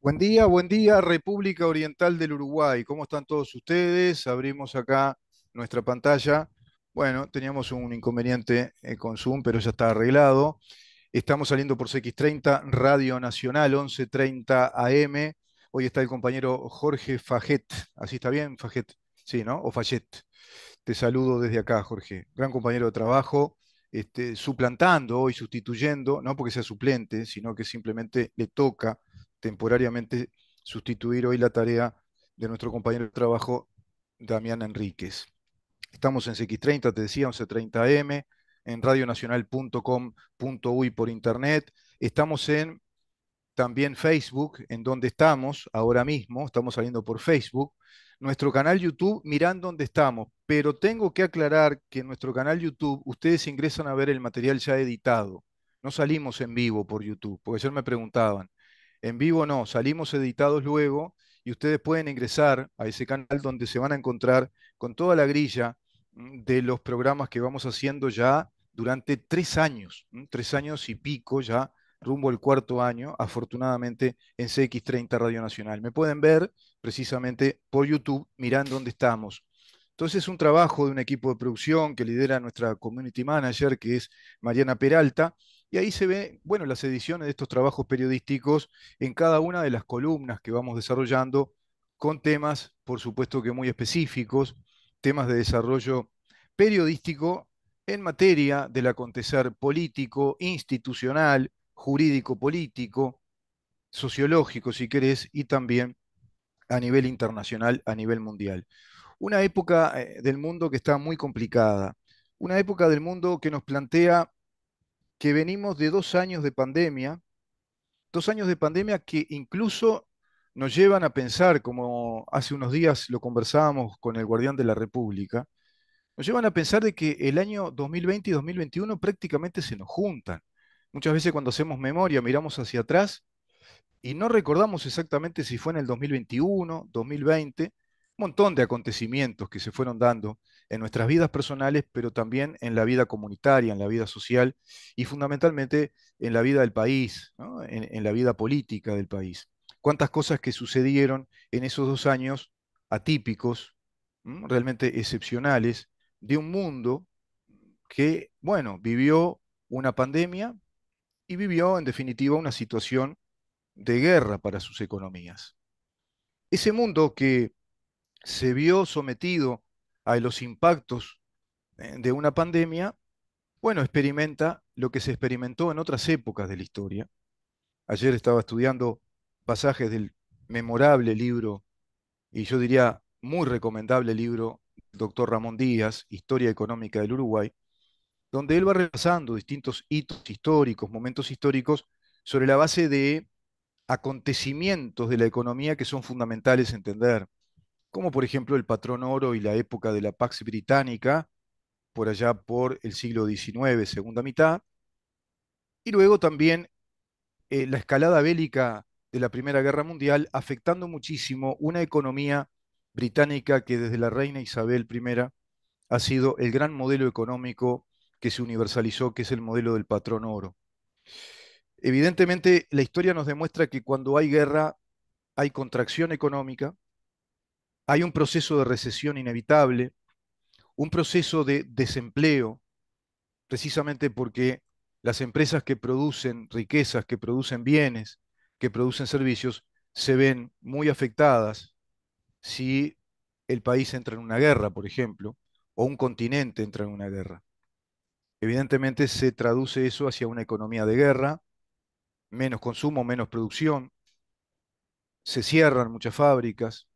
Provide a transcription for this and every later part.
Buen día, buen día, República Oriental del Uruguay. ¿Cómo están todos ustedes? Abrimos acá nuestra pantalla. Bueno, teníamos un inconveniente eh, con Zoom, pero ya está arreglado. Estamos saliendo por CX30, Radio Nacional, 11.30 AM. Hoy está el compañero Jorge Fajet. ¿Así está bien, Fajet? Sí, ¿no? O Fajet. Te saludo desde acá, Jorge. Gran compañero de trabajo, este, suplantando hoy, sustituyendo, no porque sea suplente, sino que simplemente le toca temporariamente sustituir hoy la tarea de nuestro compañero de trabajo, Damián Enríquez. Estamos en CX30, te decía, 1130M, en radionacional.com.uy por internet. Estamos en también Facebook, en donde estamos ahora mismo, estamos saliendo por Facebook nuestro canal YouTube miran dónde estamos, pero tengo que aclarar que en nuestro canal YouTube ustedes ingresan a ver el material ya editado. No salimos en vivo por YouTube, porque ayer me preguntaban. En vivo no, salimos editados luego y ustedes pueden ingresar a ese canal donde se van a encontrar con toda la grilla mm, de los programas que vamos haciendo ya durante tres años, mm, tres años y pico ya rumbo al cuarto año, afortunadamente, en CX30 Radio Nacional. Me pueden ver precisamente por YouTube, mirando dónde estamos. Entonces, es un trabajo de un equipo de producción que lidera nuestra community manager, que es Mariana Peralta, y ahí se ven, bueno, las ediciones de estos trabajos periodísticos en cada una de las columnas que vamos desarrollando con temas, por supuesto que muy específicos, temas de desarrollo periodístico en materia del acontecer político, institucional, jurídico-político, sociológico, si querés, y también a nivel internacional, a nivel mundial. Una época eh, del mundo que está muy complicada, una época del mundo que nos plantea que venimos de dos años de pandemia, dos años de pandemia que incluso nos llevan a pensar, como hace unos días lo conversábamos con el guardián de la República, nos llevan a pensar de que el año 2020 y 2021 prácticamente se nos juntan. Muchas veces cuando hacemos memoria miramos hacia atrás y no recordamos exactamente si fue en el 2021, 2020, un montón de acontecimientos que se fueron dando en nuestras vidas personales, pero también en la vida comunitaria, en la vida social y fundamentalmente en la vida del país, en, la vida política del país. Cuántas cosas que sucedieron en esos dos años atípicos, realmente excepcionales, de un mundo que, bueno, vivió una pandemia, y vivió, en definitiva, una situación de guerra para sus economías. Ese mundo que se vio sometido a los impactos eh, de una pandemia, bueno, experimenta lo que se experimentó en otras épocas de la historia. Ayer estaba estudiando pasajes del memorable libro, y yo diría muy recomendable libro, doctor Ramón Díaz, Historia Económica del Uruguay, donde él va repasando distintos hitos históricos, momentos históricos, sobre la base de acontecimientos de la economía que son fundamentales entender, como por ejemplo el patrón oro y la época de la Pax Británica, por allá por el siglo XIX, segunda mitad, y luego también eh, la escalada bélica de la Primera Guerra Mundial, afectando muchísimo una economía británica que desde la reina Isabel I ha sido el gran modelo económico que se universalizó, que es el modelo del patrón oro. Evidentemente, la historia nos demuestra que cuando hay guerra, hay contracción económica, hay un proceso de recesión inevitable, un proceso de desempleo, precisamente porque las empresas que producen riquezas, que producen bienes, que producen servicios, se ven muy afectadas si el país entra en una guerra, por ejemplo, o un continente entra en una guerra. Evidentemente se traduce eso hacia una economía de guerra, menos consumo, menos producción, se cierran muchas fábricas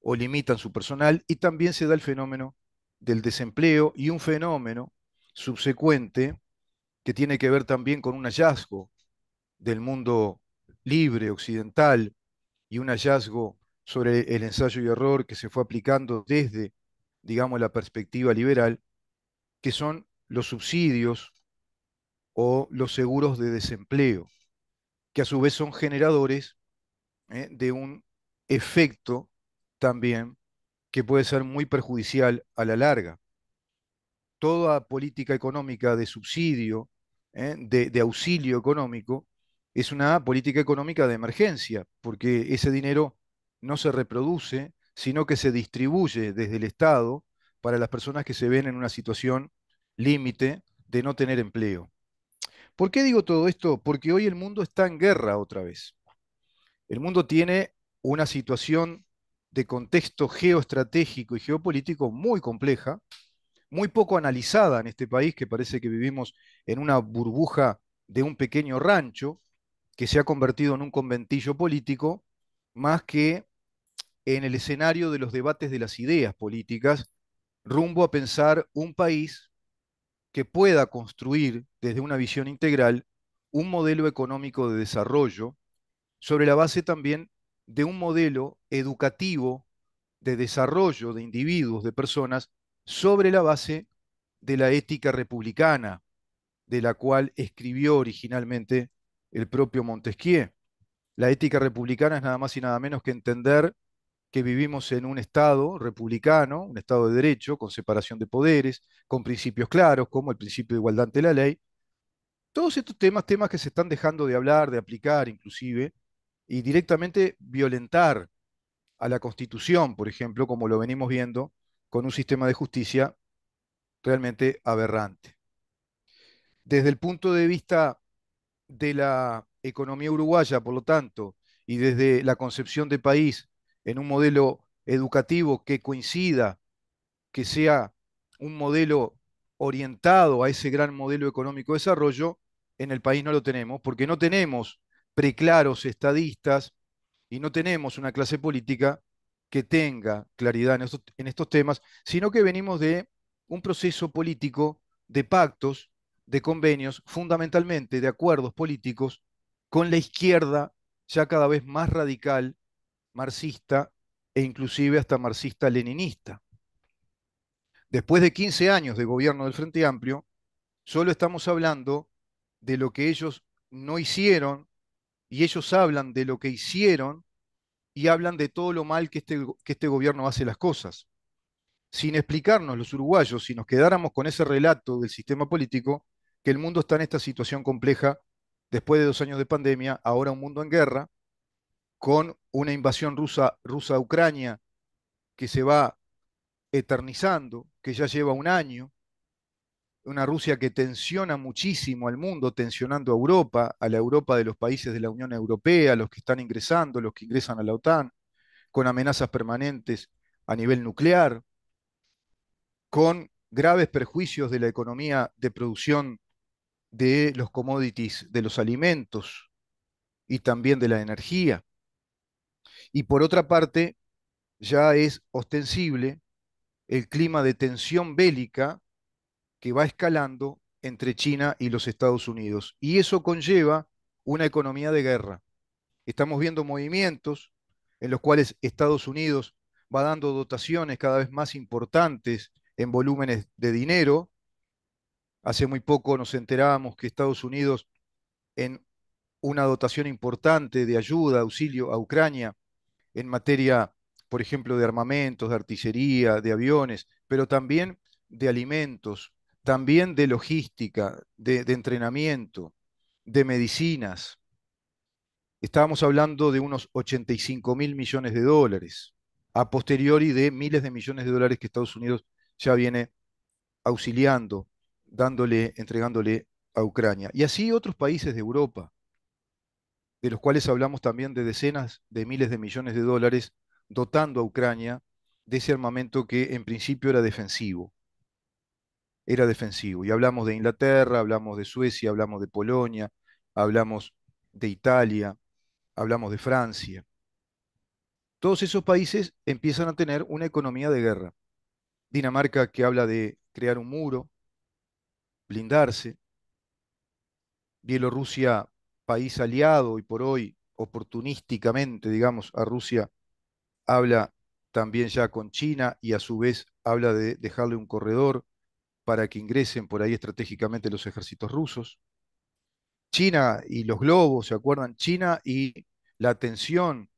o limitan su personal y también se da el fenómeno del desempleo y un fenómeno subsecuente que tiene que ver también con un hallazgo del mundo libre occidental y un hallazgo sobre el ensayo y error que se fue aplicando desde, digamos, la perspectiva liberal, que son los subsidios o los seguros de desempleo, que a su vez son generadores ¿eh? de un efecto también que puede ser muy perjudicial a la larga. Toda política económica de subsidio, ¿eh? de auxilio económico, es una política económica de emergencia, porque ese dinero no se reproduce, sino que se distribuye desde el Estado para las personas que se ven en una situación límite de no tener empleo. ¿Por qué digo todo esto? Porque hoy el mundo está en guerra otra vez. El mundo tiene una situación de contexto geoestratégico y geopolítico muy compleja, muy poco analizada en este país, que parece que vivimos en una burbuja de un pequeño rancho que se ha convertido en un conventillo político, más que en el escenario de los debates de las ideas políticas, rumbo a pensar un país que pueda construir desde una visión integral un modelo económico de desarrollo sobre la base también de un modelo educativo de desarrollo de individuos, de personas, sobre la base de la ética republicana, de la cual escribió originalmente el propio Montesquieu. La ética republicana es nada más y nada menos que entender que vivimos en un Estado republicano, un Estado de derecho, con separación de poderes, con principios claros, como el principio de igualdad ante la ley. Todos estos temas, temas que se están dejando de hablar, de aplicar inclusive, y directamente violentar a la Constitución, por ejemplo, como lo venimos viendo, con un sistema de justicia realmente aberrante. Desde el punto de vista de la economía uruguaya, por lo tanto, y desde la concepción de país en un modelo educativo que coincida, que sea un modelo orientado a ese gran modelo económico de desarrollo, en el país no lo tenemos, porque no tenemos preclaros estadistas y no tenemos una clase política que tenga claridad en estos, en estos temas, sino que venimos de un proceso político de pactos, de convenios, fundamentalmente de acuerdos políticos con la izquierda ya cada vez más radical marxista e inclusive hasta marxista-leninista. Después de 15 años de gobierno del Frente Amplio, solo estamos hablando de lo que ellos no hicieron y ellos hablan de lo que hicieron y hablan de todo lo mal que este, que este gobierno hace las cosas. Sin explicarnos los uruguayos, si nos quedáramos con ese relato del sistema político, que el mundo está en esta situación compleja después de dos años de pandemia, ahora un mundo en guerra, con una invasión rusa, rusa a Ucrania que se va eternizando, que ya lleva un año, una Rusia que tensiona muchísimo al mundo, tensionando a Europa, a la Europa de los países de la Unión Europea, los que están ingresando, los que ingresan a la OTAN, con amenazas permanentes a nivel nuclear, con graves perjuicios de la economía de producción de los commodities, de los alimentos y también de la energía. Y por otra parte, ya es ostensible el clima de tensión bélica que va escalando entre China y los Estados Unidos. Y eso conlleva una economía de guerra. Estamos viendo movimientos en los cuales Estados Unidos va dando dotaciones cada vez más importantes en volúmenes de dinero. Hace muy poco nos enterábamos que Estados Unidos en una dotación importante de ayuda, auxilio a Ucrania, en materia, por ejemplo, de armamentos, de artillería, de aviones, pero también de alimentos, también de logística, de, entrenamiento, de medicinas. Estábamos hablando de unos 85 mil millones de dólares, a posteriori de miles de millones de dólares que Estados Unidos ya viene auxiliando, dándole, entregándole a Ucrania. Y así otros países de Europa de los cuales hablamos también de decenas de miles de millones de dólares, dotando a Ucrania de ese armamento que en principio era defensivo. Era defensivo. Y hablamos de Inglaterra, hablamos de Suecia, hablamos de Polonia, hablamos de Italia, hablamos de Francia. Todos esos países empiezan a tener una economía de guerra. Dinamarca que habla de crear un muro, blindarse. Bielorrusia país aliado y por hoy oportunísticamente, digamos, a Rusia, habla también ya con China y a su vez habla de dejarle un corredor para que ingresen por ahí estratégicamente los ejércitos rusos. China y los globos, ¿se acuerdan? China y la tensión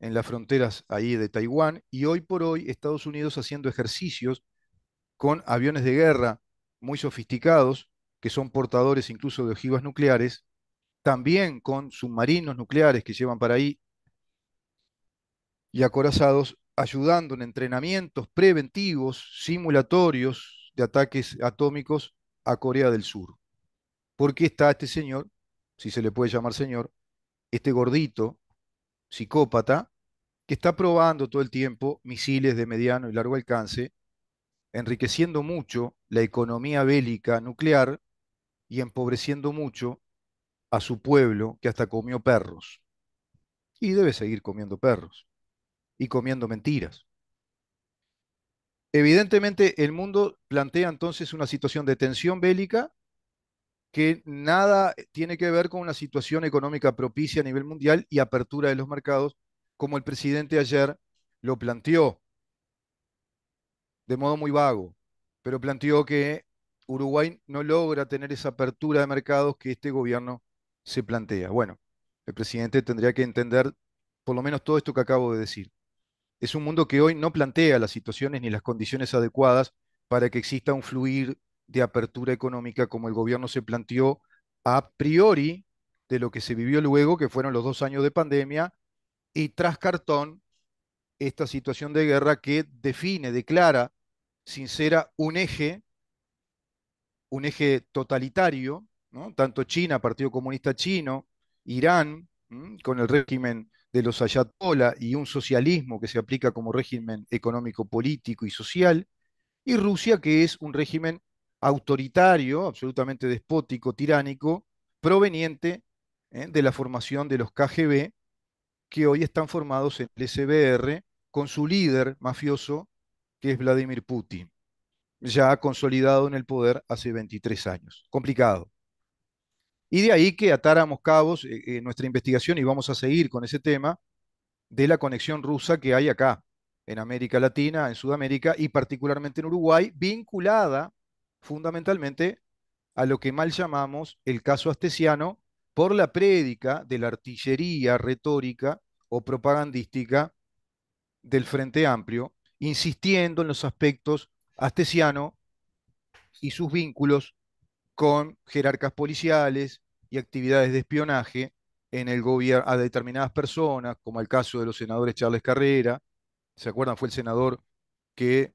en las fronteras ahí de Taiwán y hoy por hoy Estados Unidos haciendo ejercicios con aviones de guerra muy sofisticados que son portadores incluso de ojivas nucleares también con submarinos nucleares que llevan para ahí y acorazados, ayudando en entrenamientos preventivos, simulatorios de ataques atómicos a Corea del Sur. ¿Por qué está este señor, si se le puede llamar señor, este gordito, psicópata, que está probando todo el tiempo misiles de mediano y largo alcance, enriqueciendo mucho la economía bélica nuclear y empobreciendo mucho a su pueblo que hasta comió perros. Y debe seguir comiendo perros y comiendo mentiras. Evidentemente, el mundo plantea entonces una situación de tensión bélica que nada eh, tiene que ver con una situación económica propicia a nivel mundial y apertura de los mercados, como el presidente ayer lo planteó, de modo muy vago, pero planteó que Uruguay no logra tener esa apertura de mercados que este gobierno se plantea. Bueno, el presidente tendría que entender por lo menos todo esto que acabo de decir. Es un mundo que hoy no plantea las situaciones ni las condiciones adecuadas para que exista un fluir de apertura económica como el gobierno se planteó a priori de lo que se vivió luego, que fueron los dos años de pandemia, y tras cartón, esta situación de guerra que define, declara, sincera, un eje, un eje totalitario tanto China, Partido Comunista Chino, Irán, con el régimen de los ayatollah y un socialismo que se aplica como régimen económico, político y social, y Rusia, que es un régimen autoritario, absolutamente despótico, tiránico, proveniente ¿eh? de la formación de los KGB, que hoy están formados en el SBR, con su líder mafioso, que es Vladimir Putin, ya consolidado en el poder hace 23 años. Complicado. Y de ahí que atáramos cabos en eh, eh, nuestra investigación, y vamos a seguir con ese tema, de la conexión rusa que hay acá, en América Latina, en Sudamérica y particularmente en Uruguay, vinculada fundamentalmente a lo que mal llamamos el caso astesiano por la prédica de la artillería retórica o propagandística del Frente Amplio, insistiendo en los aspectos astesiano y sus vínculos con jerarcas policiales y actividades de espionaje en el gobierno a determinadas personas, como el caso de los senadores Charles Carrera, ¿se acuerdan? Fue el senador que,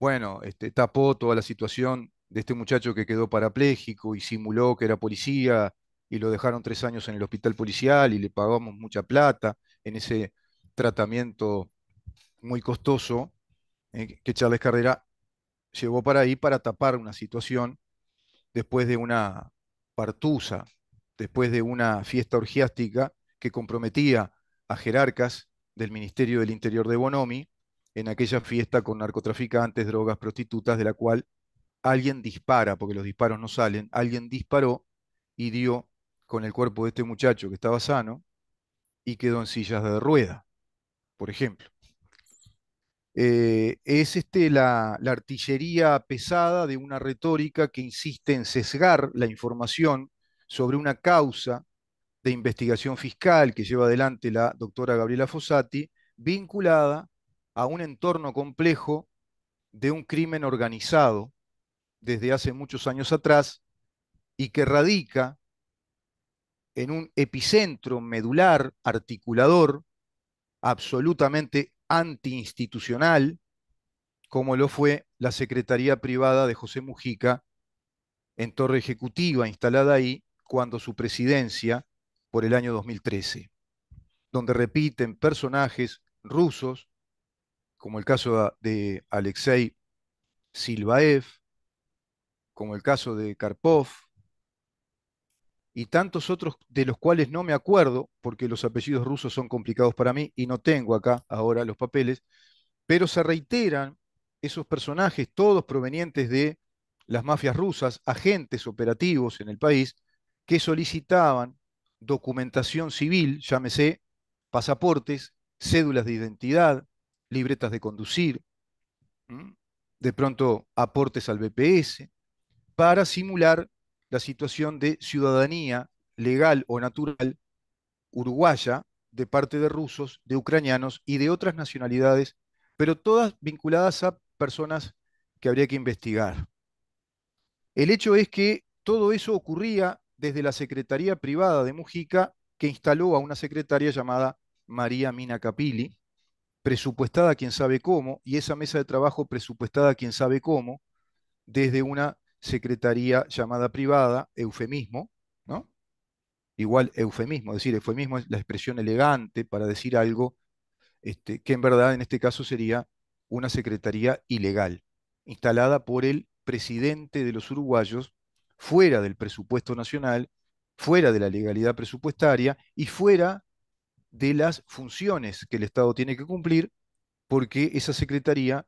bueno, este, tapó toda la situación de este muchacho que quedó parapléjico y simuló que era policía y lo dejaron tres años en el hospital policial y le pagamos mucha plata en ese tratamiento muy costoso eh, que Charles Carrera llevó para ahí para tapar una situación después de una partusa, después de una fiesta orgiástica que comprometía a jerarcas del Ministerio del Interior de Bonomi en aquella fiesta con narcotraficantes, drogas, prostitutas, de la cual alguien dispara, porque los disparos no salen, alguien disparó y dio con el cuerpo de este muchacho que estaba sano y quedó en sillas de rueda, por ejemplo. Eh, es este, la, la, artillería pesada de una retórica que insiste en sesgar la información sobre una causa de investigación fiscal que lleva adelante la doctora Gabriela Fossati, vinculada a un entorno complejo de un crimen organizado desde hace muchos años atrás y que radica en un epicentro medular, articulador, absolutamente antiinstitucional, como lo fue la Secretaría Privada de José Mujica en Torre Ejecutiva, instalada ahí cuando su presidencia por el año 2013, donde repiten personajes rusos, como el caso de Alexei Silvaev, como el caso de Karpov, y tantos otros de los cuales no me acuerdo, porque los apellidos rusos son complicados para mí y no tengo acá ahora los papeles, pero se reiteran esos personajes, todos provenientes de las mafias rusas, agentes operativos en el país, que solicitaban documentación civil, llámese pasaportes, cédulas de identidad, libretas de conducir, de pronto aportes al BPS, para simular la situación de ciudadanía legal o natural uruguaya de parte de rusos, de ucranianos y de otras nacionalidades, pero todas vinculadas a personas que habría que investigar. El hecho es que todo eso ocurría desde la Secretaría Privada de Mujica, que instaló a una secretaria llamada María Mina Capili, presupuestada quien sabe cómo, y esa mesa de trabajo presupuestada quien sabe cómo, desde una secretaría llamada privada, eufemismo, ¿no? Igual eufemismo, decir, eufemismo es la expresión elegante para decir algo este, que en verdad en este caso sería una secretaría ilegal, instalada por el presidente de los uruguayos, fuera del presupuesto nacional, fuera de la legalidad presupuestaria y fuera de las funciones que el Estado tiene que cumplir, porque esa secretaría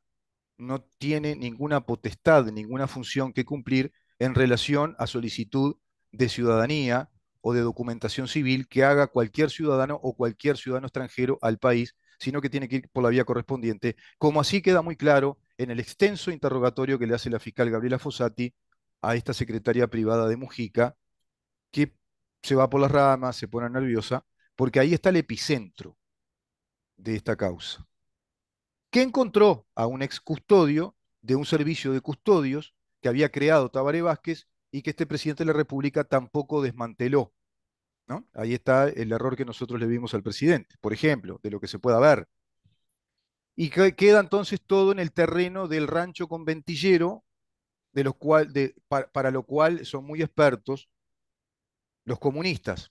no tiene ninguna potestad, ninguna función que cumplir en relación a solicitud de ciudadanía o de documentación civil que haga cualquier ciudadano o cualquier ciudadano extranjero al país, sino que tiene que ir por la vía correspondiente, como así queda muy claro en el extenso interrogatorio que le hace la fiscal Gabriela Fossati a esta secretaria privada de Mujica, que se va por las ramas, se pone nerviosa, porque ahí está el epicentro de esta causa que encontró a un ex custodio de un servicio de custodios que había creado Tabaré Vázquez y que este presidente de la República tampoco desmanteló. ¿no? Ahí está el error que nosotros le vimos al presidente, por ejemplo, de lo que se pueda ver. Y queda entonces todo en el terreno del rancho ventillero de los cual, de, para, para lo cual son muy expertos los comunistas,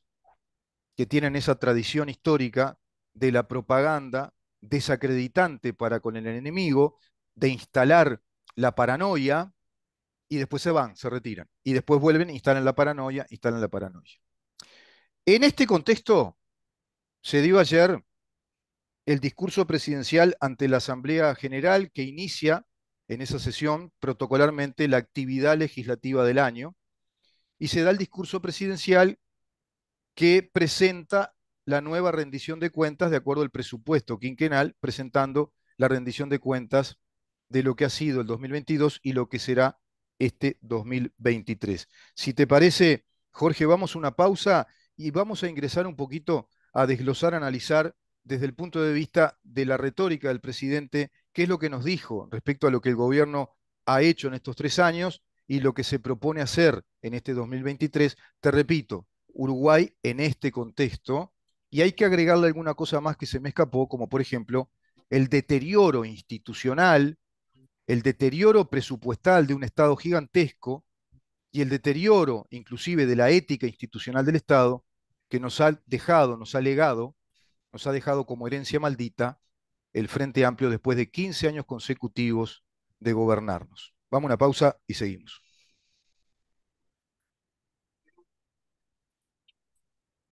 que tienen esa tradición histórica de la propaganda desacreditante para con el enemigo, de instalar la paranoia, y después se van, se retiran. Y después vuelven, instalan la paranoia, instalan la paranoia. En este contexto, se dio ayer el discurso presidencial ante la Asamblea General que inicia en esa sesión protocolarmente la actividad legislativa del año y se da el discurso presidencial que presenta la nueva rendición de cuentas de acuerdo al presupuesto quinquenal, presentando la rendición de cuentas de lo que ha sido el 2022 y lo que será este 2023. Si te parece, Jorge, vamos a una pausa y vamos a ingresar un poquito a desglosar, analizar desde el punto de vista de la retórica del presidente, qué es lo que nos dijo respecto a lo que el gobierno ha hecho en estos tres años y lo que se propone hacer en este 2023. Te repito, Uruguay en este contexto y hay que agregarle alguna cosa más que se me escapó, como por ejemplo el deterioro institucional, el deterioro presupuestal de un Estado gigantesco y el deterioro inclusive de la ética institucional del Estado que nos ha dejado, nos ha legado, nos ha dejado como herencia maldita el Frente Amplio después de 15 años consecutivos de gobernarnos. Vamos a una pausa y seguimos.